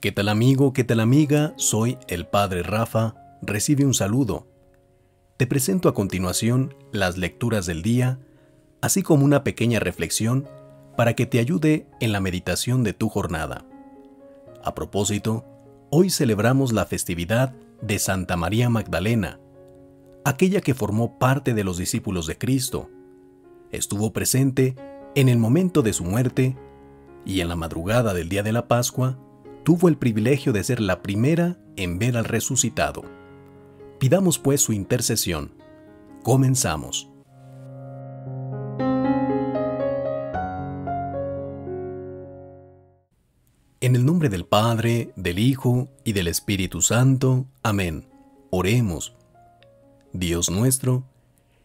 ¿Qué tal amigo? ¿Qué tal amiga? Soy el Padre Rafa. Recibe un saludo. Te presento a continuación las lecturas del día, así como una pequeña reflexión para que te ayude en la meditación de tu jornada. A propósito, hoy celebramos la festividad de Santa María Magdalena, aquella que formó parte de los discípulos de Cristo. Estuvo presente en el momento de su muerte y en la madrugada del día de la Pascua tuvo el privilegio de ser la primera en ver al resucitado. Pidamos pues su intercesión. Comenzamos. En el nombre del Padre, del Hijo y del Espíritu Santo. Amén. Oremos. Dios nuestro,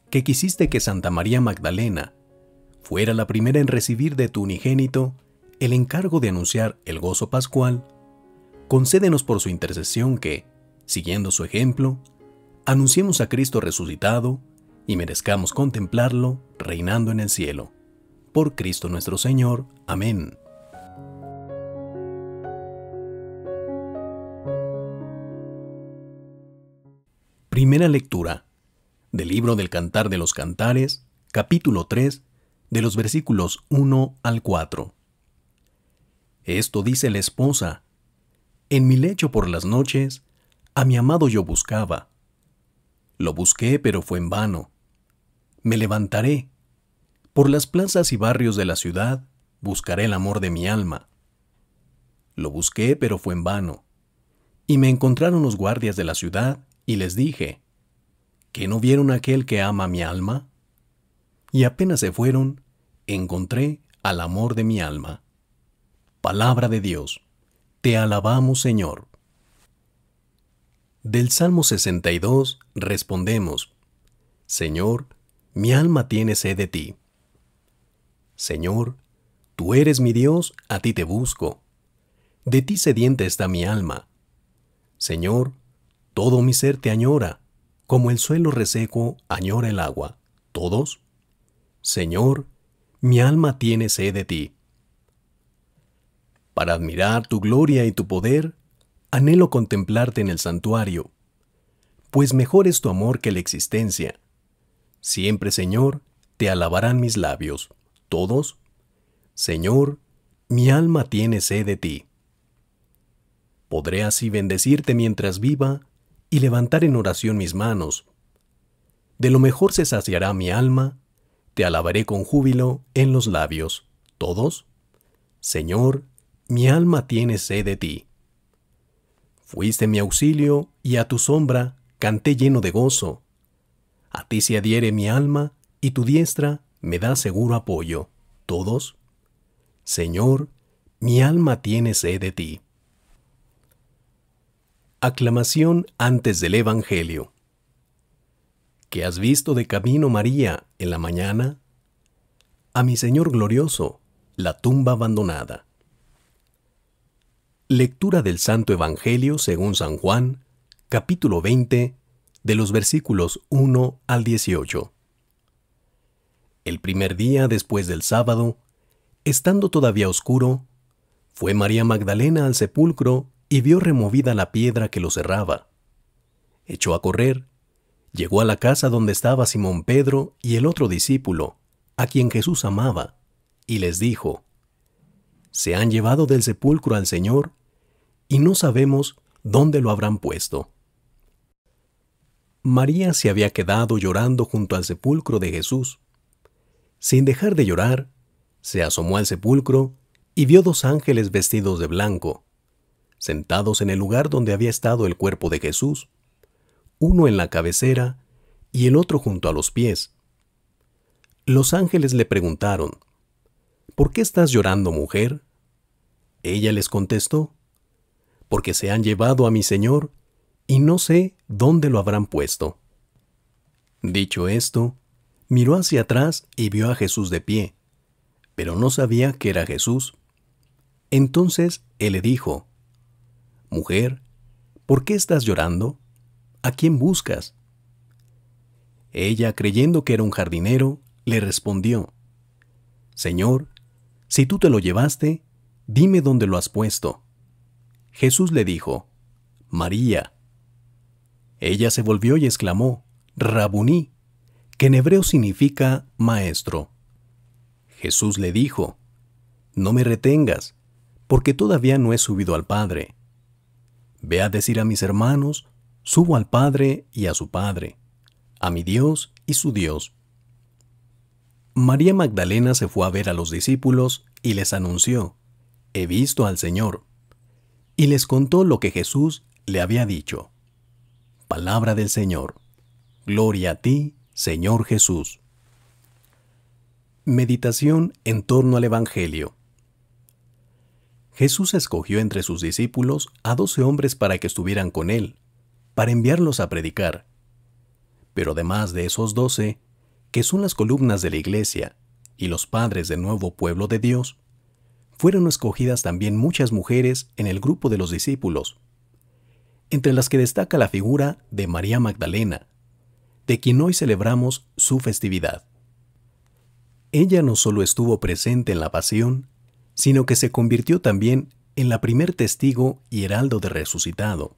que quisiste que Santa María Magdalena fuera la primera en recibir de tu unigénito el encargo de anunciar el gozo pascual, concédenos por su intercesión que, siguiendo su ejemplo, anunciemos a Cristo resucitado y merezcamos contemplarlo reinando en el cielo. Por Cristo nuestro Señor. Amén. Primera lectura del libro del Cantar de los Cantares, capítulo 3, de los versículos 1 al 4. Esto dice la esposa en mi lecho por las noches, a mi amado yo buscaba. Lo busqué, pero fue en vano. Me levantaré. Por las plazas y barrios de la ciudad, buscaré el amor de mi alma. Lo busqué, pero fue en vano. Y me encontraron los guardias de la ciudad, y les dije, ¿que no vieron aquel que ama mi alma? Y apenas se fueron, encontré al amor de mi alma. Palabra de Dios. Te alabamos Señor. Del Salmo 62 respondemos, Señor, mi alma tiene sed de ti. Señor, tú eres mi Dios, a ti te busco. De ti sedienta está mi alma. Señor, todo mi ser te añora, como el suelo reseco añora el agua. ¿Todos? Señor, mi alma tiene sed de ti. Para admirar tu gloria y tu poder, anhelo contemplarte en el santuario, pues mejor es tu amor que la existencia. Siempre, Señor, te alabarán mis labios, todos. Señor, mi alma tiene sed de ti. Podré así bendecirte mientras viva y levantar en oración mis manos. De lo mejor se saciará mi alma, te alabaré con júbilo en los labios, todos. Señor, mi alma tiene sed de ti. Fuiste mi auxilio, y a tu sombra canté lleno de gozo. A ti se adhiere mi alma, y tu diestra me da seguro apoyo. Todos. Señor, mi alma tiene sed de ti. Aclamación antes del Evangelio. ¿Qué has visto de camino María en la mañana? A mi Señor glorioso, la tumba abandonada. Lectura del Santo Evangelio según San Juan, capítulo 20, de los versículos 1 al 18. El primer día después del sábado, estando todavía oscuro, fue María Magdalena al sepulcro y vio removida la piedra que lo cerraba. Echó a correr, llegó a la casa donde estaba Simón Pedro y el otro discípulo, a quien Jesús amaba, y les dijo, Se han llevado del sepulcro al Señor y no sabemos dónde lo habrán puesto. María se había quedado llorando junto al sepulcro de Jesús. Sin dejar de llorar, se asomó al sepulcro y vio dos ángeles vestidos de blanco, sentados en el lugar donde había estado el cuerpo de Jesús, uno en la cabecera y el otro junto a los pies. Los ángeles le preguntaron, ¿Por qué estás llorando, mujer? Ella les contestó, porque se han llevado a mi señor, y no sé dónde lo habrán puesto. Dicho esto, miró hacia atrás y vio a Jesús de pie, pero no sabía que era Jesús. Entonces él le dijo, Mujer, ¿por qué estás llorando? ¿A quién buscas? Ella, creyendo que era un jardinero, le respondió, Señor, si tú te lo llevaste, dime dónde lo has puesto, Jesús le dijo, María. Ella se volvió y exclamó, Rabuní, que en hebreo significa maestro. Jesús le dijo, No me retengas, porque todavía no he subido al Padre. Ve a decir a mis hermanos, subo al Padre y a su Padre, a mi Dios y su Dios. María Magdalena se fue a ver a los discípulos y les anunció, He visto al Señor y les contó lo que Jesús le había dicho. Palabra del Señor. Gloria a ti, Señor Jesús. Meditación en torno al Evangelio. Jesús escogió entre sus discípulos a doce hombres para que estuvieran con él, para enviarlos a predicar. Pero además de esos doce, que son las columnas de la iglesia y los padres del nuevo pueblo de Dios, fueron escogidas también muchas mujeres en el grupo de los discípulos, entre las que destaca la figura de María Magdalena, de quien hoy celebramos su festividad. Ella no solo estuvo presente en la pasión, sino que se convirtió también en la primer testigo y heraldo de resucitado.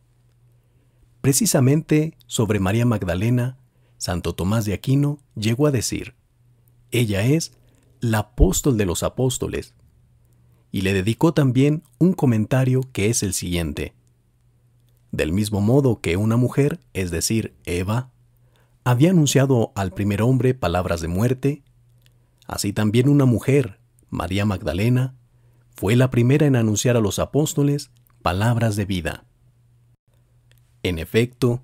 Precisamente sobre María Magdalena, Santo Tomás de Aquino llegó a decir, Ella es la apóstol de los apóstoles, y le dedicó también un comentario que es el siguiente. Del mismo modo que una mujer, es decir, Eva, había anunciado al primer hombre palabras de muerte, así también una mujer, María Magdalena, fue la primera en anunciar a los apóstoles palabras de vida. En efecto,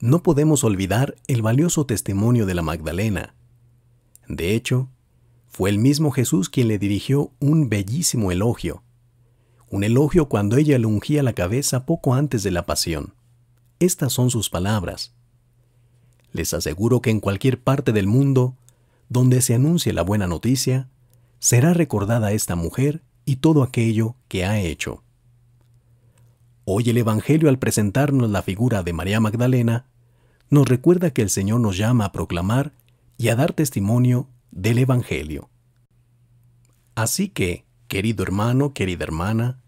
no podemos olvidar el valioso testimonio de la Magdalena. De hecho, fue el mismo Jesús quien le dirigió un bellísimo elogio, un elogio cuando ella le ungía la cabeza poco antes de la pasión. Estas son sus palabras. Les aseguro que en cualquier parte del mundo, donde se anuncie la buena noticia, será recordada esta mujer y todo aquello que ha hecho. Hoy el Evangelio al presentarnos la figura de María Magdalena, nos recuerda que el Señor nos llama a proclamar y a dar testimonio del Evangelio. Así que, querido hermano, querida hermana,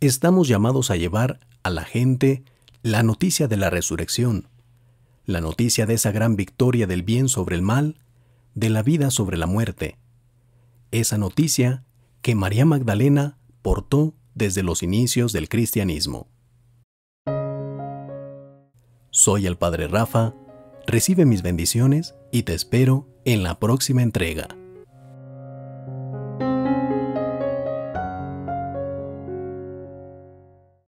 estamos llamados a llevar a la gente la noticia de la resurrección, la noticia de esa gran victoria del bien sobre el mal, de la vida sobre la muerte, esa noticia que María Magdalena portó desde los inicios del cristianismo. Soy el Padre Rafa, recibe mis bendiciones y te espero en la próxima entrega.